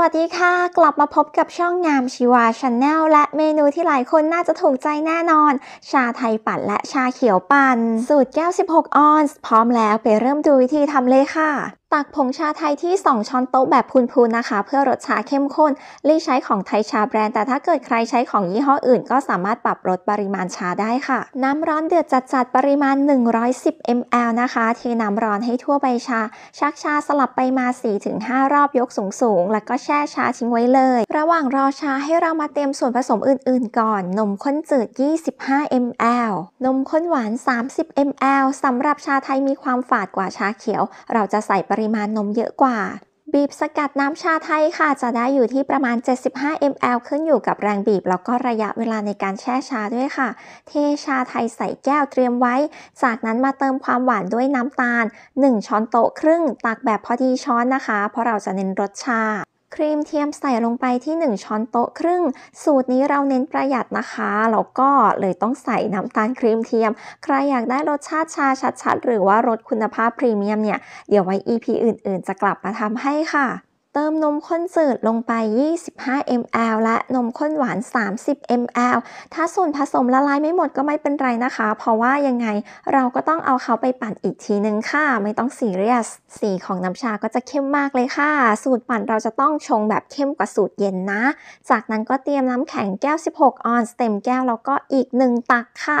วัสดีค่ะ กลับมาพบกับช่องงามชีวาชาแนลและเมนูที่หลายคนน่าจะถูกใจแน่นอน ชาไทยปั่นและชาเขียวปั่น สูตรแก้ว16ออนซ์พร้อมแล้วไปเริ่มดูวิธีทำเลยค่ะตักผงชาไทยที่ 2 ช้อนโต๊ะแบบพูนๆนะคะ เพื่อรสชาเข้มข้น รีใช้ของไทยชาแบรนด์ แต่ถ้าเกิดใครใช้ของยี่ห้ออื่นก็สามารถปรับลดปริมาณชาได้ค่ะ น้ำร้อนเดือดจัดๆปริมาณ 110 ml นะคะ เทน้ำร้อนให้ทั่วใบชา ชักชาสลับไปมา 4-5 รอบยกสูง ๆ แล้วก็แช่ชาทิ้งไว้เลย ระหว่างรอชาให้เรามาเตรียมส่วนผสมอื่นๆ ก่อน นมข้นจืด25 ml นมข้นหวาน30 ml สำหรับชาไทยมีความฝาดกว่าชาเขียว เราจะใส่ปริมาณนมเยอะกว่า บีบสกัดน้ำชาไทยค่ะ จะได้อยู่ที่ประมาณ 75 ml ขึ้นอยู่กับแรงบีบ แล้วก็ระยะเวลาในการแช่ชาด้วยค่ะ เทชาไทยใส่แก้วเตรียมไว้ จากนั้นมาเติมความหวานด้วยน้ำตาล 1 ช้อนโต๊ะครึ่ง ตักแบบพอดีช้อนนะคะ เพราะเราจะเน้นรสชาครีมเทียมใส่ลงไปที่ 1 ช้อนโต๊ะครึ่ง สูตรนี้เราเน้นประหยัดนะคะ แล้วก็เลยต้องใส่น้ำตาลครีมเทียม ใครอยากได้รสชาติชาชัดๆ หรือว่ารสคุณภาพพรีเมียมเนี่ย เดี๋ยวไว้ EP อื่นๆ จะกลับมาทำให้ค่ะเติมนมข้นจืดลงไป 25 ml และนมข้นหวาน 30 ml ถ้าส่วนผสมละลายไม่หมดก็ไม่เป็นไรนะคะ เพราะว่ายังไงเราก็ต้องเอาเขาไปปั่นอีกทีนึงค่ะ ไม่ต้องสีเรียสสีของน้ำชาก็จะเข้มมากเลยค่ะ สูตรปั่นเราจะต้องชงแบบเข้มกว่าสูตรเย็นนะ จากนั้นก็เตรียมน้ำแข็งแก้ว 16 ออนซ์เต็มแก้วแล้วก็อีก 1 ตักค่ะ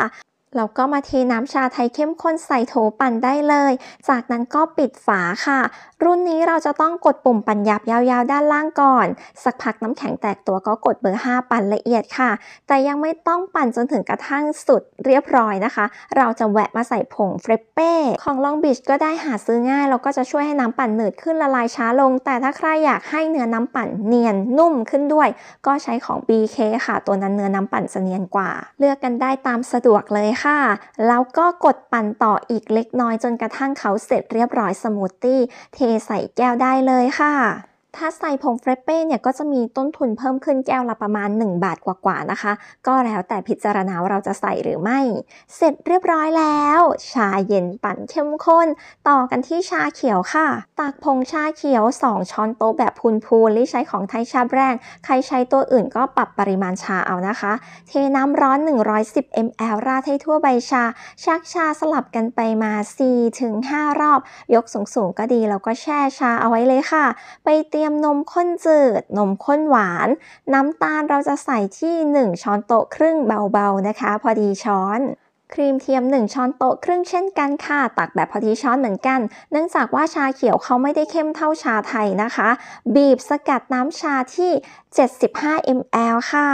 แล้วก็มาเทน้ำชาไทยเข้มข้นใส่โถปั่นได้เลย จากนั้นก็ปิดฝาค่ะ รุ่นนี้เราจะต้องกดปุ่มปั่นหยับยาวๆ ด้านล่างก่อน สักพักน้ำแข็งแตกตัวก็กดเบอร์ 5 ปั่นละเอียดค่ะ แต่ยังไม่ต้องปั่นจนถึงกระทั่งสุดเรียบร้อยนะคะ เราจะแวะมาใส่ผงเฟรปเป้ ของลองบีชก็ได้หาซื้อง่ายแล้วก็จะช่วยให้น้ำปั่นหนืดขึ้นละลายช้าลง แต่ถ้าใครอยากให้เนื้อน้ำปั่นเนียนนุ่มขึ้นด้วย ก็ใช้ของ BK ค่ะตัวนั้นเนื้อน้ำปั่นจะเนียนกว่า เลือกกันได้ตามสะดวกเลยค่ะค่ะแล้วก็กดปั่นต่ออีกเล็กน้อยจนกระทั่งเขาเสร็จเรียบร้อยสมูทตี้เทใส่แก้วได้เลยค่ะถ้าใส่ผงเฟรเป้เนี่ยก็จะมีต้นทุนเพิ่มขึ้นแก้วละประมาณ 1 บาทกว่าๆนะคะ ก็แล้วแต่พิจารณาว่าเราจะใส่หรือไม่ เสร็จเรียบร้อยแล้ว ชาเย็นปั่นเข้มข้น ต่อกันที่ชาเขียวค่ะ ตักผงชาเขียว 2 ช้อนโต๊ะแบบพูนหลือใช้ของไทยชาแบรงใครใช้ตัวอื่นก็ปรับปริมาณชาเอานะคะ เทน้ำร้อน 110 ml ราดให้ทั่วใบชาชักชาสลับกันไปมา 4-5 รอบ ยกสูงๆก็ดีแล้วก็แช่ชาเอาไว้เลยค่ะ ไปเตรียมยมนมข้นจืด นมข้นหวาน น้ำตาลเราจะใส่ที่ 1 ช้อนโต๊ะครึ่งเบาๆ นะคะพอดีช้อนครีมเทียม 1 ช้อนโต๊ะครึ่งเช่นกันค่ะ ตักแบบพอดีช้อนเหมือนกันเนื่องจากว่าชาเขียวเขาไม่ได้เข้มเท่าชาไทยนะคะ บีบสกัดน้ำชาที่ 75 ml ค่ะ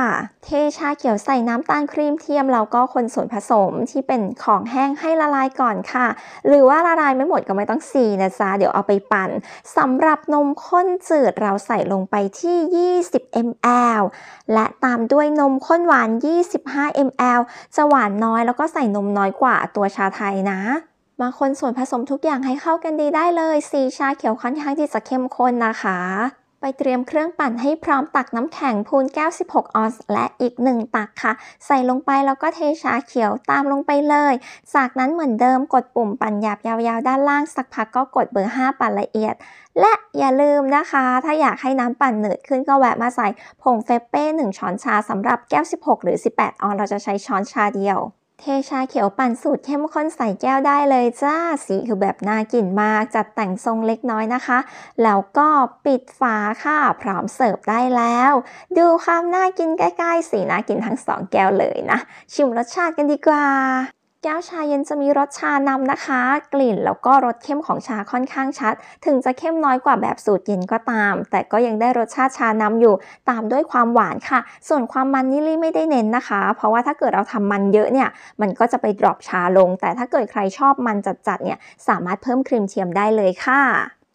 เทชาเขียวใส่น้ำตาลครีมเทียมแล้วก็คนส่วนผสมที่เป็นของแห้งให้ละลายก่อนค่ะ หรือว่าละลายไม่หมดก็ไม่ต้องซีนะจ๊ะเดี๋ยวเอาไปปั่นสำหรับนมข้นจืดเราใส่ลงไปที่20 ml และตามด้วยนมข้นหวาน25 ml จะหวานน้อยแล้วก็ใส่ใส่นมน้อยกว่าตัวชาไทยนะ มาคนส่วนผสมทุกอย่างให้เข้ากันดีได้เลย สีชาเขียวค่อนข้างที่จะเข้มข้นนะคะ ไปเตรียมเครื่องปั่นให้พร้อมตักน้ำแข็งพูนแก้ว 16 ออนซ์และอีก 1 ตักค่ะ ใส่ลงไปแล้วก็เทชาเขียวตามลงไปเลย จากนั้นเหมือนเดิมกดปุ่มปั่นหยาบยาวๆด้านล่างสักพักก็กดเบอร์5ปั่นละเอียด และอย่าลืมนะคะ ถ้าอยากให้น้ำปั่นหนืดขึ้นก็แวะมาใส่ผงเฟเป้1ช้อนชาสำหรับแก้ว 16 หรือ 18ออนซ์เราจะใช้ช้อนชาเดียวเทชาเขียวปั่นสูตรเข้มข้นใส่แก้วได้เลยจ้า สีคือแบบน่ากินมาก จัดแต่งทรงเล็กน้อยนะคะ แล้วก็ปิดฝาค่ะ พร้อมเสิร์ฟได้แล้ว ดูความน่ากินใกล้ๆ สีน่ากินทั้งสองแก้วเลยนะ ชิมรสชาติกันดีกว่าแก้วชาเย็นจะมีรสชานำนะคะ กลิ่นแล้วก็รสเข้มของชาค่อนข้างชัด ถึงจะเข้มน้อยกว่าแบบสูตรเย็นก็ตาม แต่ก็ยังได้รสชาติชานำอยู่ตามด้วยความหวานค่ะ ส่วนความมันนี่ลี่ไม่ได้เน้นนะคะ เพราะว่าถ้าเกิดเราทำมันเยอะเนี่ย มันก็จะไปดรอปชาลง แต่ถ้าเกิดใครชอบมันจัดๆเนี่ยสามารถเพิ่มครีมเทียมได้เลยค่ะ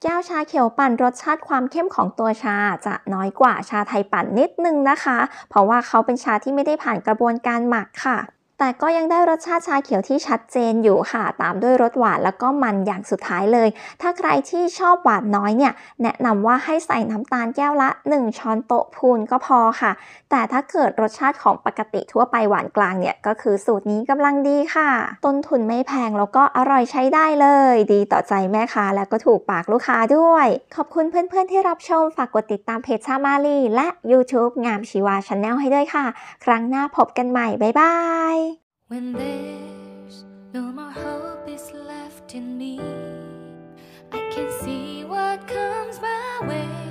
แก้วชาเขียวปั่นรสชาติความเข้มของตัวชา จะน้อยกว่าชาไทยปั่นนิดนึงนะคะ เพราะว่าเขาเป็นชาที่ไม่ได้ผ่านกระบวนการหมักค่ะแต่ก็ยังได้รสชาติชาเขียวที่ชัดเจนอยู่ค่ะ ตามด้วยรสหวานแล้วก็มันอย่างสุดท้ายเลย ถ้าใครที่ชอบหวานน้อยเนี่ย แนะนำว่าให้ใส่น้ำตาลแก้วละ 1 ช้อนโต๊ะพูนก็พอค่ะ แต่ถ้าเกิดรสชาติของปกติทั่วไปหวานกลางเนี่ย ก็คือสูตรนี้กำลังดีค่ะ ต้นทุนไม่แพงแล้วก็อร่อยใช้ได้เลย ดีต่อใจแม่ค้าแล้วก็ถูกปากลูกค้าด้วย ขอบคุณเพื่อนๆที่รับชมฝากกดติดตามเพจชามาลีและ YouTube งามชีวาชาแนลให้ด้วยค่ะ ครั้งหน้าพบกันใหม่ บ๊ายบาย When there's no more hope is left in me, I can see what comes my way.